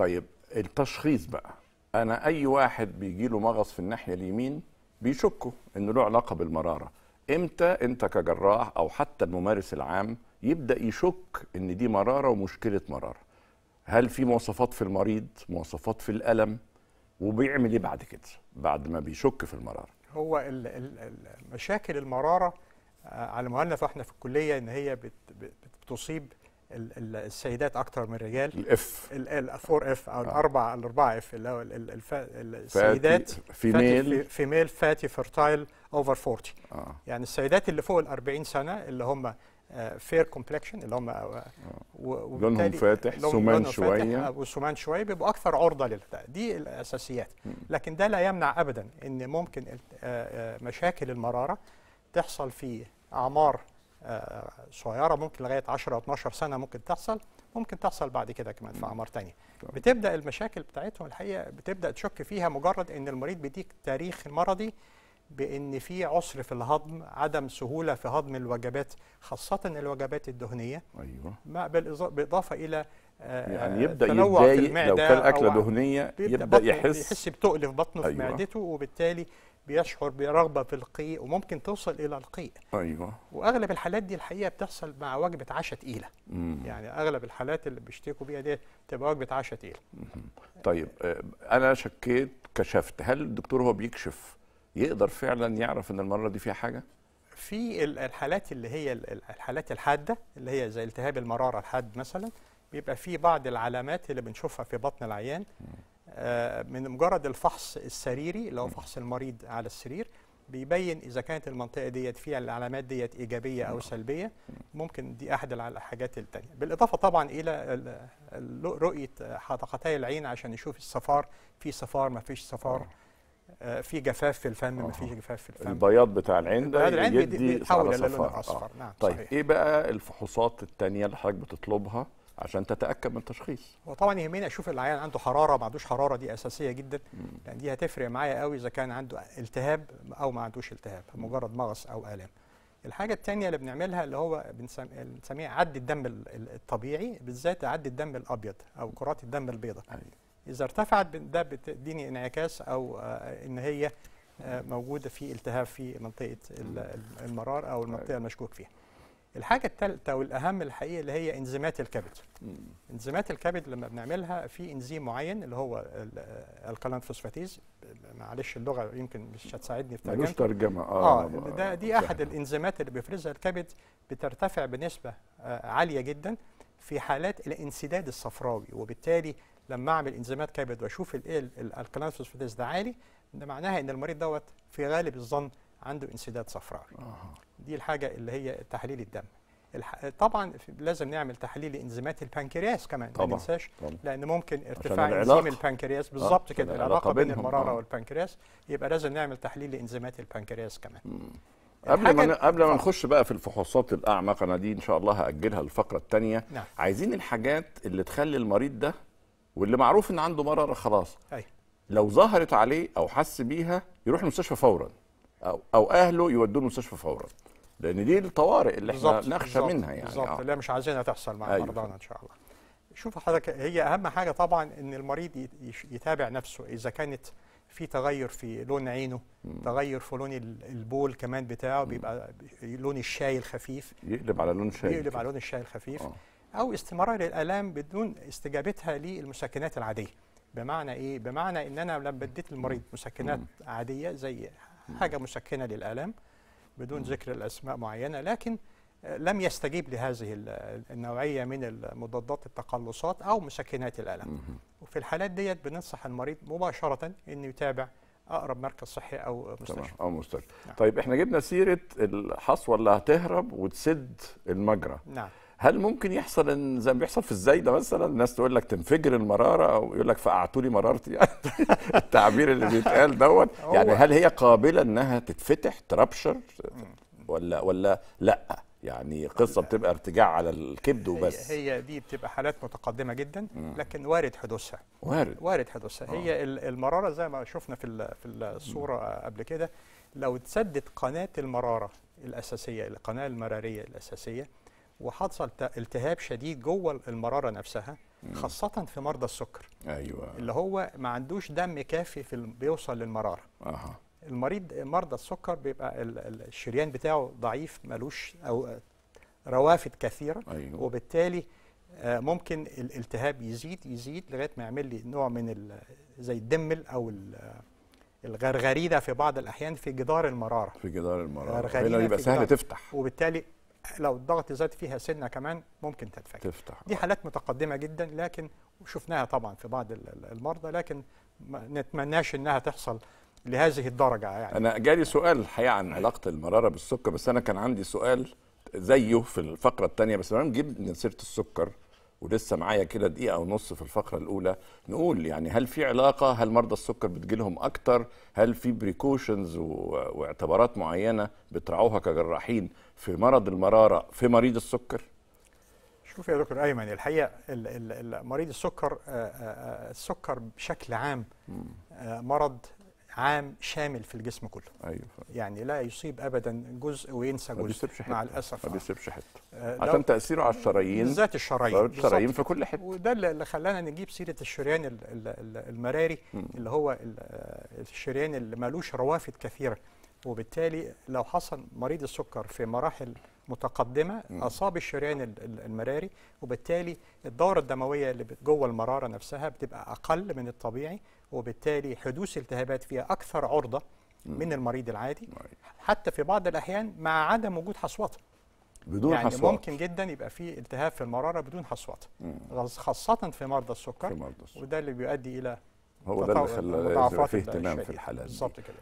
طيب التشخيص بقى انا اي واحد بيجي له مغص في الناحيه اليمين بيشكوا انه له علاقه بالمراره امتى انت كجراح او حتى الممارس العام يبدا يشك ان دي مراره ومشكله مراره هل في مواصفات في المريض مواصفات في الالم وبيعمل ايه بعد كده بعد ما بيشك في المراره هو مشاكل المراره آه، على ما قلنا فاحنا في الكليه ان هي بتصيب السيدات اكتر من الرجال الاف الفور اف او الاربع آه. الاربعه اف اللي هو السيدات فيميل فيميل فاتي فيرتايل اوفر 40 آه. يعني السيدات اللي فوق ال 40 سنه اللي هم فير آه، كومبلكشن اللي هم آه، لونهم فاتح سمان شويه وسمان شويه بيبقوا اكثر عرضه للبتاع دي الاساسيات لكن ده لا يمنع ابدا ان ممكن مشاكل المراره تحصل في اعمار آه، صغيره ممكن لغايه 10 او 12 سنه ممكن تحصل ممكن تحصل بعد كده كمان في اعمار ثانيه طيب. بتبدا المشاكل بتاعتهم الحقيقه بتبدا تشك فيها مجرد ان المريض بيديك تاريخ مرضي بان في عسر في الهضم عدم سهوله في هضم الوجبات خاصه الوجبات الدهنيه ايوه ما بالاضافه الى آه، يعني يبدا يتضايق لو كان اكله دهنيه يبدا, يبدأ يحس يحس بتقل في بطنه أيوة. في معدته وبالتالي بيشعر برغبه في القيء وممكن توصل الى القيء ايوه واغلب الحالات دي الحقيقه بتحصل مع وجبه عشاء تقيله مم. يعني اغلب الحالات اللي بيشتكوا بيها دي تبقى وجبه عشاء تقيله طيب آه، انا شكيت كشفت هل الدكتور هو بيكشف يقدر فعلا يعرف ان المرة دي فيها حاجه في الحالات اللي هي الحالات الحاده اللي هي زي التهاب المراره الحاد مثلا بيبقى في بعض العلامات اللي بنشوفها في بطن العيان آه، من مجرد الفحص السريري اللي هو فحص المريض على السرير بيبين اذا كانت المنطقه ديت فيها العلامات ديت ايجابيه او سلبيه ممكن دي احد الحاجات الثانيه بالاضافه طبعا الى رؤيه حدقتي العين عشان يشوف الصفار في صفار ما فيش صفار آه، في جفاف في الفم ما فيش جفاف في الفم البياض بتاع العين ده يدي صفار الى اصفر آه. نعم طيب صحيح. ايه بقى الفحوصات الثانيه اللي حضرتك بتطلبها عشان تتاكد من التشخيص وطبعا يهمني اشوف العيان عنده حراره ما عندوش حراره دي اساسيه جدا مم. لان يعني دي هتفرق معايا قوي اذا كان عنده التهاب او ما عندوش التهاب مجرد مغص او الام الحاجه الثانيه اللي بنعملها اللي هو بنسميه عد الدم الطبيعي بالذات عد الدم الابيض او كرات الدم البيضاء أيوة. اذا ارتفعت ده بتديني انعكاس او آه، ان هي آه، موجوده في التهاب في منطقه المرار او المنطقه المشكوك فيها الحاجه الثالثه والاهم الحقيقه اللي هي انزيمات الكبد انزيمات الكبد لما بنعملها في انزيم معين اللي هو الكالان فوسفاتيز معلش اللغه يمكن مش هتساعدني في ترجمة. ترجمه اه, آه، ده دي احد سهل. الانزيمات اللي بيفرزها الكبد بترتفع بنسبه آه، عاليه جدا في حالات الانسداد الصفراوي وبالتالي لما اعمل انزيمات كبد واشوف الالكالان فوسفاتيز ده عالي ده معناها ان المريض دوت في غالب الظن عنده انسداد صفراوي دي الحاجه اللي هي تحليل الدم طبعا لازم نعمل تحليل لانزيمات البنكرياس كمان طبعا. ما ننساش لان ممكن ارتفاع انزيم البنكرياس آه، بالظبط كده العلاقه بين المراره آه والبنكرياس يبقى لازم نعمل تحليل لانزيمات البنكرياس كمان قبل ما قبل ما نخش بقى في الفحوصات الاعمق انا دي ان شاء الله هاجلها للفقره الثانيه نعم. عايزين الحاجات اللي تخلي المريض ده واللي معروف ان عنده مراره خلاص أي. لو ظهرت عليه او حس بيها يروح المستشفى فورا او او اهله يودوه المستشفى فورا لان دي الطوارئ اللي احنا بالزبط نخشى بالزبط منها يعني بالظبط آه. اللي مش عايزينها تحصل مع أيوه. مرضانا ان شاء الله شوف حضرتك هي اهم حاجه طبعا ان المريض يتابع نفسه اذا كانت في تغير في لون عينه مم. تغير في لون البول كمان بتاعه بيبقى لون الشاي الخفيف يقلب على لون شاي يقلب على لون الشاي الخفيف أوه. او استمرار الالام بدون استجابتها للمسكنات العاديه بمعنى ايه بمعنى ان انا لما اديت المريض مسكنات مم. عاديه زي حاجة مسكنة للآلام بدون ذكر الأسماء معينة لكن لم يستجيب لهذه النوعية من المضادات التقلصات أو مسكنات الألم وفي الحالات ديت بننصح المريض مباشرة أنه يتابع أقرب مركز صحي أو مستشفى أو مستشفى نعم. طيب إحنا جبنا سيرة الحصوة اللي هتهرب وتسد المجرى نعم هل ممكن يحصل ان زي ما بيحصل في الزايده مثلا الناس تقول لك تنفجر المراره او يقول لك فقعتولي مرارتي التعبير اللي بيتقال دوت يعني هل هي قابله انها تتفتح ترابشر ولا ولا لا يعني قصة بتبقى ارتجاع على الكبد وبس هي, هي دي بتبقى حالات متقدمة جدا لكن وارد حدوثها وارد وارد حدوثها هي آه. المرارة زي ما شفنا في في الصورة قبل كده لو اتسدت قناة المرارة الأساسية القناة المرارية الأساسية وحصل التهاب شديد جوه المراره نفسها خاصه في مرضى السكر ايوه اللي هو ما عندوش دم كافي في بيوصل للمراره اها المريض مرضى السكر بيبقى الشريان بتاعه ضعيف ملوش او روافد كثيره أيوة. وبالتالي آه، ممكن الالتهاب يزيد يزيد لغايه ما يعمل لي نوع من زي الدمل او الغرغريده في بعض الاحيان في جدار المراره في جدار المراره غرغريده يبقى سهل تفتح وبالتالي لو الضغط زاد فيها سنه كمان ممكن تتفك تفتح دي آه. حالات متقدمه جدا لكن شفناها طبعا في بعض المرضى لكن ما نتمناش انها تحصل لهذه الدرجه يعني انا جالي سؤال الحقيقه عن علاقه المراره بالسكر بس انا كان عندي سؤال زيه في الفقره الثانيه بس لما نجيب سيره السكر ولسه معايا كده دقيقة ونص في الفقرة الأولى نقول يعني هل في علاقة هل مرضى السكر بتجيلهم أكتر هل في بريكوشنز واعتبارات معينة بتراعوها كجراحين في مرض المرارة في مريض السكر؟ شوف يا دكتور أيمن الحقيقة مريض السكر السكر بشكل عام مرض عام شامل في الجسم كله أيوة. يعني لا يصيب ابدا جزء وينسى جزء ما بيسيبش حته مع الاسف ما بيسيبش حته آه عشان تاثيره على الشرايين بالذات الشرايين الشرايين في كل حته وده اللي خلانا نجيب سيره الشريان المراري م. اللي هو آه، الشريان اللي مالوش روافد كثيره وبالتالي لو حصل مريض السكر في مراحل متقدمه اصاب الشريان المراري وبالتالي الدوره الدمويه اللي جوه المراره نفسها بتبقى اقل من الطبيعي وبالتالي حدوث التهابات فيها اكثر عرضه من المريض العادي حتى في بعض الاحيان مع عدم وجود حصوات بدون يعني حصوات. ممكن جدا يبقى في التهاب في المراره بدون حصوات خاصه في مرضى السكر, في مرضى السكر. وده اللي بيؤدي الى هو ده اللي خلى في اهتمام في الحالات بالظبط كده